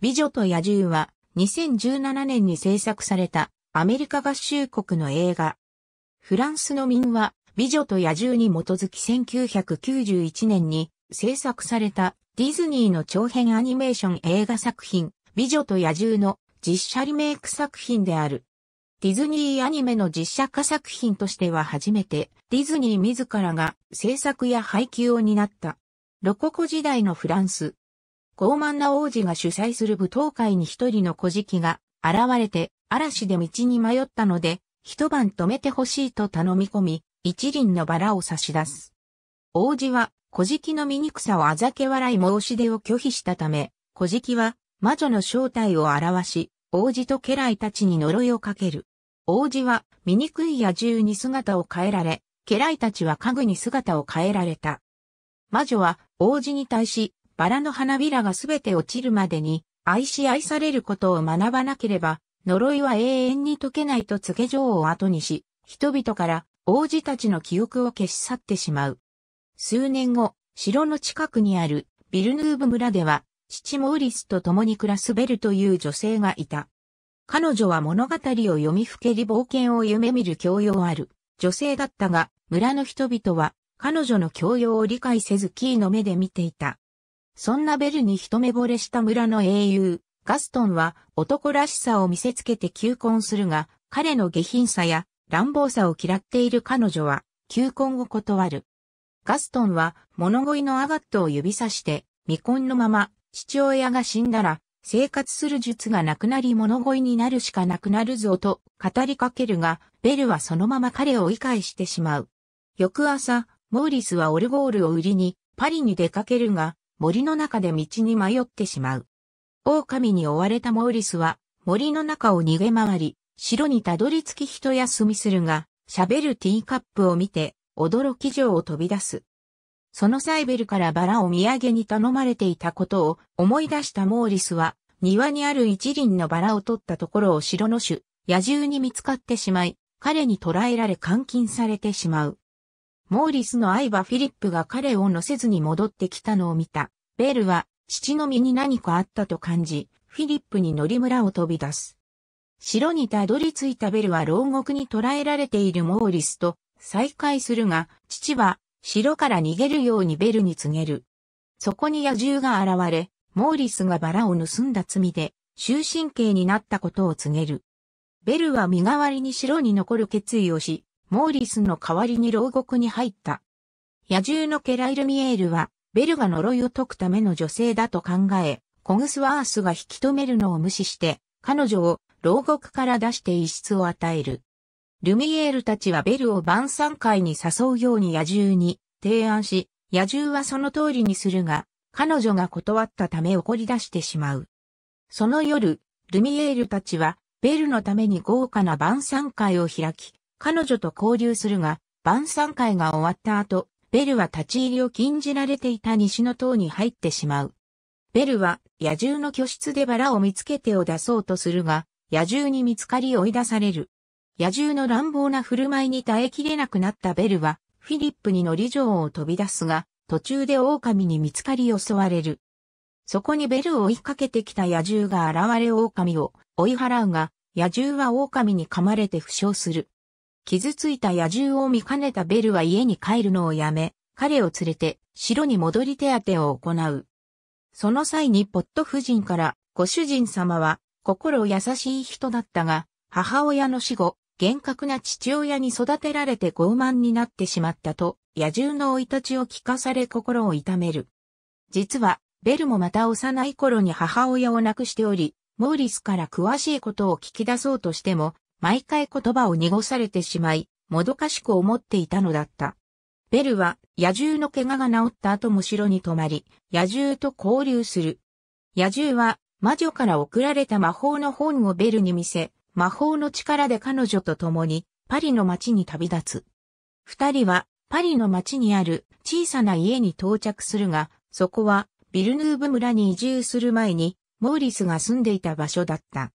美女と野獣は2017年に制作されたアメリカ合衆国の映画。フランスの民話美女と野獣に基づき1991年に制作されたディズニーの長編アニメーション映画作品美女と野獣の実写リメイク作品である。ディズニーアニメの実写化作品としては初めてディズニー自らが制作や配給を担った。ロココ時代のフランス、傲慢な王子が主催する舞踏会に一人の小敷が現れて嵐で道に迷ったので一晩止めてほしいと頼み込み一輪のバラを差し出す。王子は小敷の醜さをあざけ笑い申し出を拒否したため小敷は魔女の正体を表し王子と家来たちに呪いをかける。王子は醜い野獣に姿を変えられ、家来たちは家具に姿を変えられた。魔女は王子に対しバラの花びらがすべて落ちるまでに、愛し愛されることを学ばなければ、呪いは永遠に解けないと告げ女王を後にし、人々から王子たちの記憶を消し去ってしまう。数年後、城の近くにあるビルヌーブ村では、父モーリスと共に暮らすベルという女性がいた。彼女は物語を読みふけり冒険を夢見る教養ある女性だったが、村の人々は彼女の教養を理解せずキーの目で見ていた。そんなベルに一目惚れした村の英雄、ガストンは男らしさを見せつけて求婚するが、彼の下品さや乱暴さを嫌っている彼女は、求婚を断る。ガストンは物乞いのアガットを指さして、未婚のまま父親が死んだら生活する術がなくなり物乞いになるしかなくなるぞと語りかけるが、ベルはそのまま彼を理解してしまう。翌朝、モーリスはオルゴールを売りにパリに出かけるが、森の中で道に迷ってしまう。狼に追われたモーリスは森の中を逃げ回り、城にたどり着き一休みするが、喋るティーカップを見て、驚き城を飛び出す。そのサイベルからバラを土産に頼まれていたことを思い出したモーリスは、庭にある一輪のバラを取ったところを城の主、野獣に見つかってしまい、彼に捕らえられ監禁されてしまう。モーリスの愛はフィリップが彼を乗せずに戻ってきたのを見た。ベールは父の身に何かあったと感じ、フィリップに乗り村を飛び出す。城にたどり着いたベルは牢獄に捕らえられているモーリスと再会するが、父は城から逃げるようにベルに告げる。そこに野獣が現れ、モーリスがバラを盗んだ罪で、終身刑になったことを告げる。ベルは身代わりに城に残る決意をし、モーリスの代わりに牢獄に入った。野獣のケライルミエールは、ベルが呪いを解くための女性だと考え、コグスワースが引き止めるのを無視して、彼女を牢獄から出して一室を与える。ルミエールたちはベルを晩餐会に誘うように野獣に提案し、野獣はその通りにするが、彼女が断ったため怒り出してしまう。その夜、ルミエールたちは、ベルのために豪華な晩餐会を開き、彼女と交流するが、晩餐会が終わった後、ベルは立ち入りを禁じられていた西の塔に入ってしまう。ベルは野獣の居室でバラを見つけてを出そうとするが、野獣に見つかり追い出される。野獣の乱暴な振る舞いに耐えきれなくなったベルは、フィリップに乗り城を飛び出すが、途中で狼に見つかり襲われる。そこにベルを追いかけてきた野獣が現れ狼を追い払うが、野獣は狼に噛まれて負傷する。傷ついた野獣を見かねたベルは家に帰るのをやめ、彼を連れて城に戻り手当てを行う。その際にポット夫人からご主人様は心優しい人だったが、母親の死後、厳格な父親に育てられて傲慢になってしまったと、野獣の老いたちを聞かされ心を痛める。実は、ベルもまた幼い頃に母親を亡くしており、モーリスから詳しいことを聞き出そうとしても、毎回言葉を濁されてしまい、もどかしく思っていたのだった。ベルは野獣の怪我が治った後も城に泊まり、野獣と交流する。野獣は魔女から送られた魔法の本をベルに見せ、魔法の力で彼女と共にパリの街に旅立つ。二人はパリの街にある小さな家に到着するが、そこはビルヌーブ村に移住する前にモーリスが住んでいた場所だった。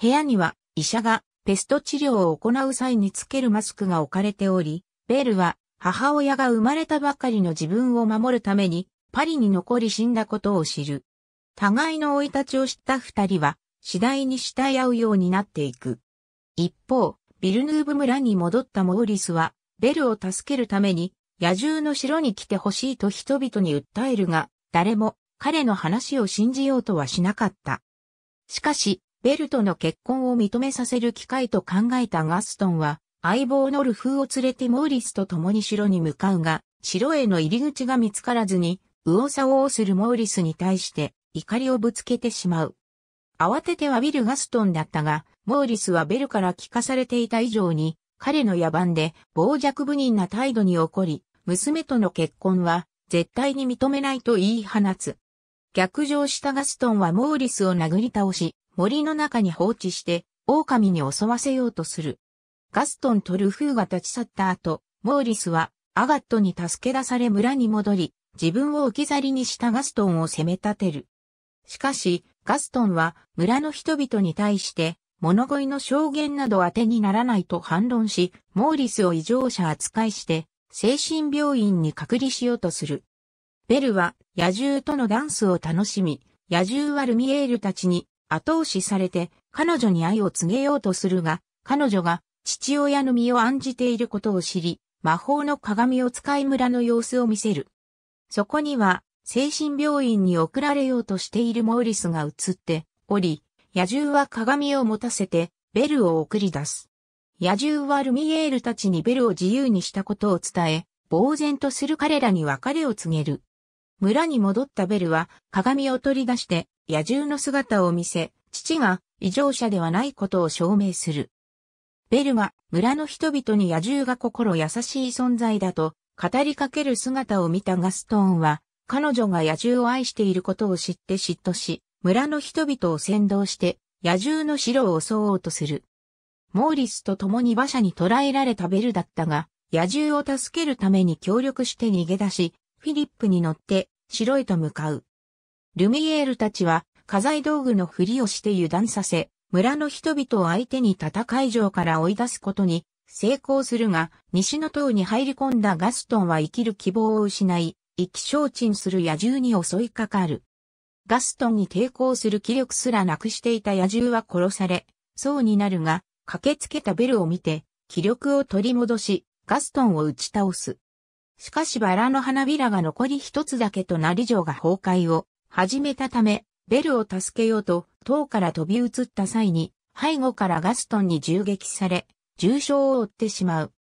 部屋には医者がペスト治療を行う際につけるマスクが置かれており、ベルは母親が生まれたばかりの自分を守るためにパリに残り死んだことを知る。互いの老い立ちを知った二人は次第に慕い合うようになっていく。一方、ビルヌーブ村に戻ったモーリスは、ベルを助けるために野獣の城に来てほしいと人々に訴えるが、誰も彼の話を信じようとはしなかった。しかし、ベルとの結婚を認めさせる機会と考えたガストンは、相棒のルフーを連れてモーリスと共に城に向かうが、城への入り口が見つからずに、右往左往するモーリスに対して怒りをぶつけてしまう。慌ててはビルガストンだったが、モーリスはベルから聞かされていた以上に、彼の野蛮で傍若無人な態度に起こり、娘との結婚は絶対に認めないと言い放つ。逆上したガストンはモーリスを殴り倒し、森の中に放置して、狼に襲わせようとする。ガストンとルフーが立ち去った後、モーリスはアガットに助け出され村に戻り、自分を置き去りにしたガストンを責め立てる。しかし、ガストンは村の人々に対して物乞いの証言など当てにならないと反論し、モーリスを異常者扱いして、精神病院に隔離しようとする。ベルは野獣とのダンスを楽しみ、野獣はルミエールたちに後押しされて彼女に愛を告げようとするが、彼女が父親の身を案じていることを知り、魔法の鏡を使い村の様子を見せる。そこには、精神病院に送られようとしているモーリスが映っており、野獣は鏡を持たせて、ベルを送り出す。野獣はルミエールたちにベルを自由にしたことを伝え、呆然とする彼らに別れを告げる。村に戻ったベルは鏡を取り出して野獣の姿を見せ、父が異常者ではないことを証明する。ベルが村の人々に野獣が心優しい存在だと語りかける姿を見たガストーンは彼女が野獣を愛していることを知って嫉妬し、村の人々を先導して野獣の城を襲おうとする。モーリスと共に馬車に捕らえられたベルだったが、野獣を助けるために協力して逃げ出し、フィリップに乗って城へと向かう。ルミエールたちは家財道具のふりをして油断させ、村の人々を相手に戦い場から追い出すことに成功するが、西の塔に入り込んだガストンは生きる希望を失い、意気消沈する野獣に襲いかかる。ガストンに抵抗する気力すらなくしていた野獣は殺され、そうになるが、駆けつけたベルを見て、気力を取り戻し、ガストンを打ち倒す。しかしバラの花びらが残り一つだけとなり城が崩壊を始めたため、ベルを助けようと塔から飛び移った際に背後からガストンに銃撃され、重傷を負ってしまう。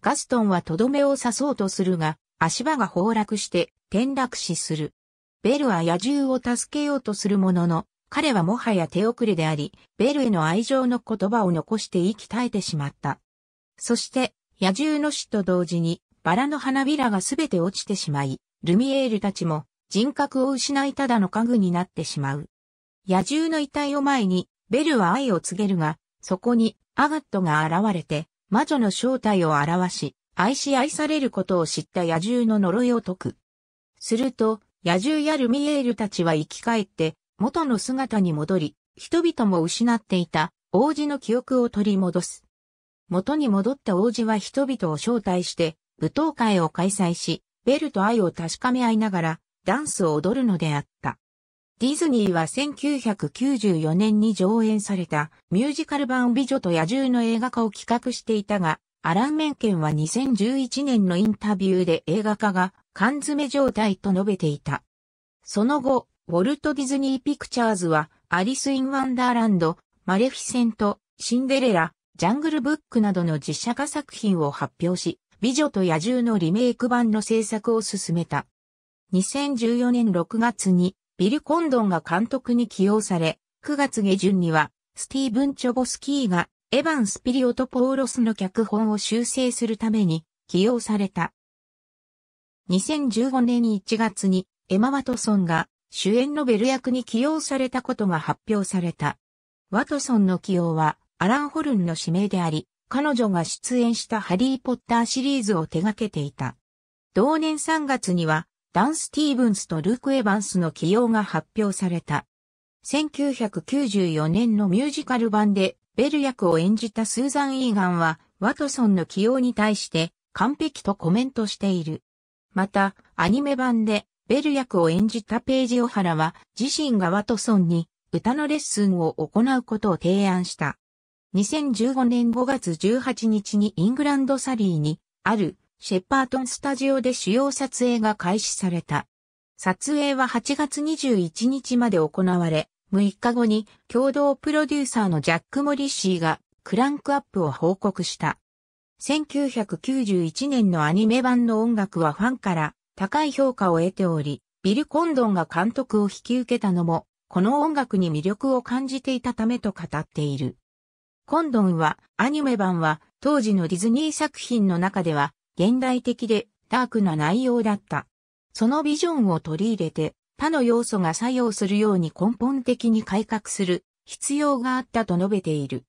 ガストンはとどめを刺そうとするが、足場が崩落して転落死する。ベルは野獣を助けようとするものの、彼はもはや手遅れであり、ベルへの愛情の言葉を残して息絶えてしまった。そして、野獣の死と同時に、バラの花びらがすべて落ちてしまい、ルミエールたちも人格を失いただの家具になってしまう。野獣の遺体を前に、ベルは愛を告げるが、そこにアガットが現れて、魔女の正体を表し、愛し愛されることを知った野獣の呪いを解く。すると、野獣やルミエールたちは生き返って、元の姿に戻り、人々も失っていた王子の記憶を取り戻す。元に戻った王子は人々を招待して、舞踏会を開催し、ベルと愛を確かめ合いながら、ダンスを踊るのであった。ディズニーは1994年に上演されたミュージカル版美女と野獣の映画化を企画していたが、アラン・メンケンは2011年のインタビューで映画化が缶詰状態と述べていた。その後、ウォルト・ディズニー・ピクチャーズは、アリス・イン・ワンダーランド、マレフィセント、シンデレラ、ジャングル・ブックなどの実写化作品を発表し、美女と野獣のリメイク版の制作を進めた。2014年6月にビル・コンドンが監督に起用され、9月下旬にはスティーブン・チョボスキーがエヴァン・スピリオとポーロスの脚本を修正するために起用された。2015年1月にエマ・ワトソンが主演のベル役に起用されたことが発表された。ワトソンの起用はアラン・ホルンの指名であり、彼女が出演したハリー・ポッターシリーズを手掛けていた。同年3月には、ダン・スティーブンスとルーク・エヴァンスの起用が発表された。1994年のミュージカル版でベル役を演じたスーザン・イーガンは、ワトソンの起用に対して完璧とコメントしている。また、アニメ版でベル役を演じたページ・オハラは、自身がワトソンに歌のレッスンを行うことを提案した。2015年5月18日にイングランドサリーにあるシェパートンスタジオで主要撮影が開始された。撮影は8月21日まで行われ、6日後に共同プロデューサーのジャック・モリッシーがクランクアップを報告した。1991年のアニメ版の音楽はファンから高い評価を得ており、ビル・コンドンが監督を引き受けたのも、この音楽に魅力を感じていたためと語っている。コンドンは、アニメ版は、当時のディズニー作品の中では、現代的で、ダークな内容だった。そのビジョンを取り入れて、他の要素が作用するように根本的に改革する必要があったと述べている。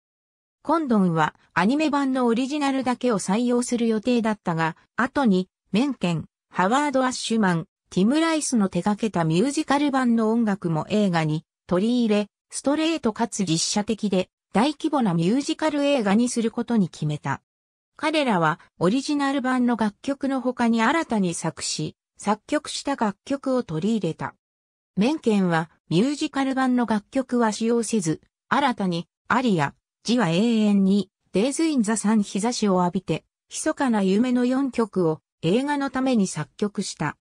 コンドンはアニメ版のオリジナルだけを採用する予定だったが、後にメンケン、ハワード・アッシュマン、ティム・ライスの手掛けたミュージカル版の音楽も映画に取り入れ、ストレートかつ実写的で大規模なミュージカル映画にすることに決めた。彼らはオリジナル版の楽曲の他に新たに作詞、作曲した楽曲を取り入れた。メンケンはミュージカル版の楽曲は使用せず、新たにアリア、字は永遠に、デイズ・イン・ザ・サン日差しを浴びて、密かな夢の4曲を映画のために作曲した。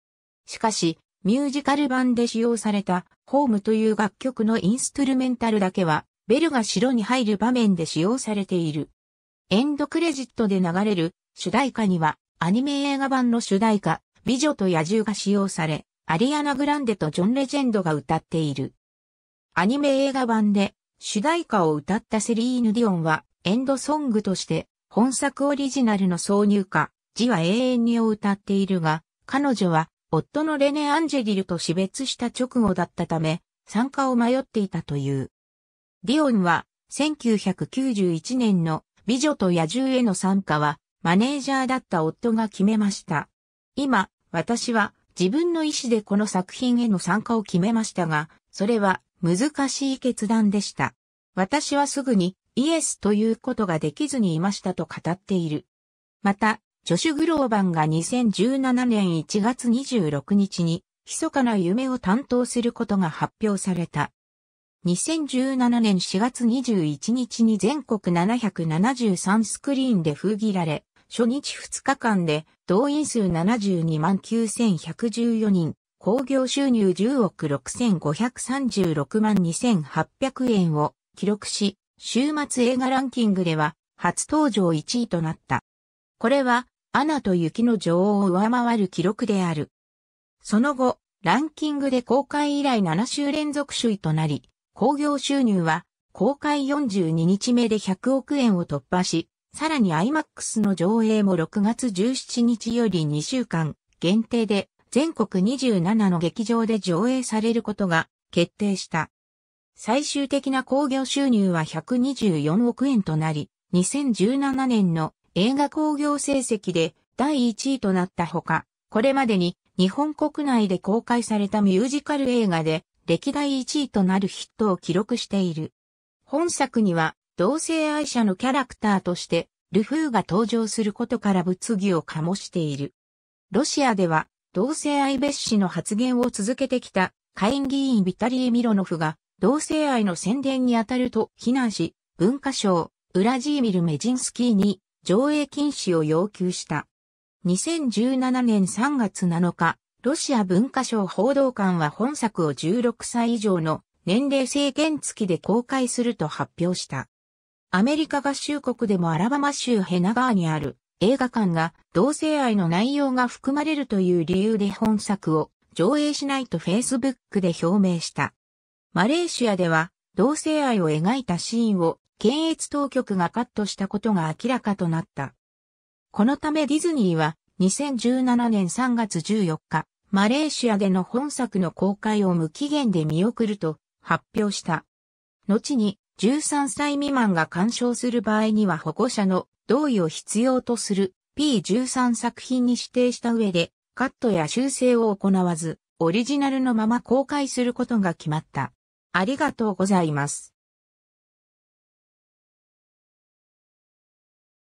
しかし、ミュージカル版で使用されたホームという楽曲のインストゥルメンタルだけはベルが城に入る場面で使用されている。エンドクレジットで流れる主題歌には、アニメ映画版の主題歌、美女と野獣が使用され、アリアナ・グランデとジョン・レジェンドが歌っている。アニメ映画版で主題歌を歌ったセリーヌ・ディオンはエンドソングとして本作オリジナルの挿入歌、字は永遠にを歌っているが、彼女は夫のレネ・アンジェリルと死別した直後だったため、参加を迷っていたという。ディオンは、1991年の美女と野獣への参加は、マネージャーだった夫が決めました。今、私は自分の意思でこの作品への参加を決めましたが、それは難しい決断でした。私はすぐにイエスということができずにいましたと語っている。また、ジョシュ・グローバンが2017年1月26日に、密かな夢を担当することが発表された。2017年4月21日に全国773スクリーンで封切られ、初日2日間で動員数72万9114人、興行収入10億6536万2800円を記録し、週末映画ランキングでは初登場1位となった。これは、アナと雪の女王を上回る記録である。その後、ランキングで公開以来7週連続首位となり、興行収入は公開42日目で100億円を突破し、さらに IMAX の上映も6月17日より2週間限定で全国27の劇場で上映されることが決定した。最終的な興行収入は124億円となり、2017年の映画興行成績で第1位となったほか、これまでに日本国内で公開されたミュージカル映画で歴代1位となるヒットを記録している。本作には、同性愛者のキャラクターとして、ルフーが登場することから物議を醸している。ロシアでは、同性愛別紙の発言を続けてきた、下院議員ビタリー・ミロノフが、同性愛の宣伝に当たると非難し、文化省、ウラジーミル・メジンスキーに、上映禁止を要求した。2017年3月7日、ロシア文化省報道官は本作を16歳以上の年齢制限付きで公開すると発表した。アメリカ合衆国でもアラバマ州ヘナガーにある映画館が同性愛の内容が含まれるという理由で本作を上映しないと Facebook で表明した。マレーシアでは同性愛を描いたシーンを検閲当局がカットしたことが明らかとなった。このためディズニーは2017年3月14日、マレーシアでの本作の公開を無期限で見送ると発表した。後に13歳未満が鑑賞する場合には保護者の同意を必要とする P13 作品に指定した上でカットや修正を行わずオリジナルのまま公開することが決まった。ありがとうございます。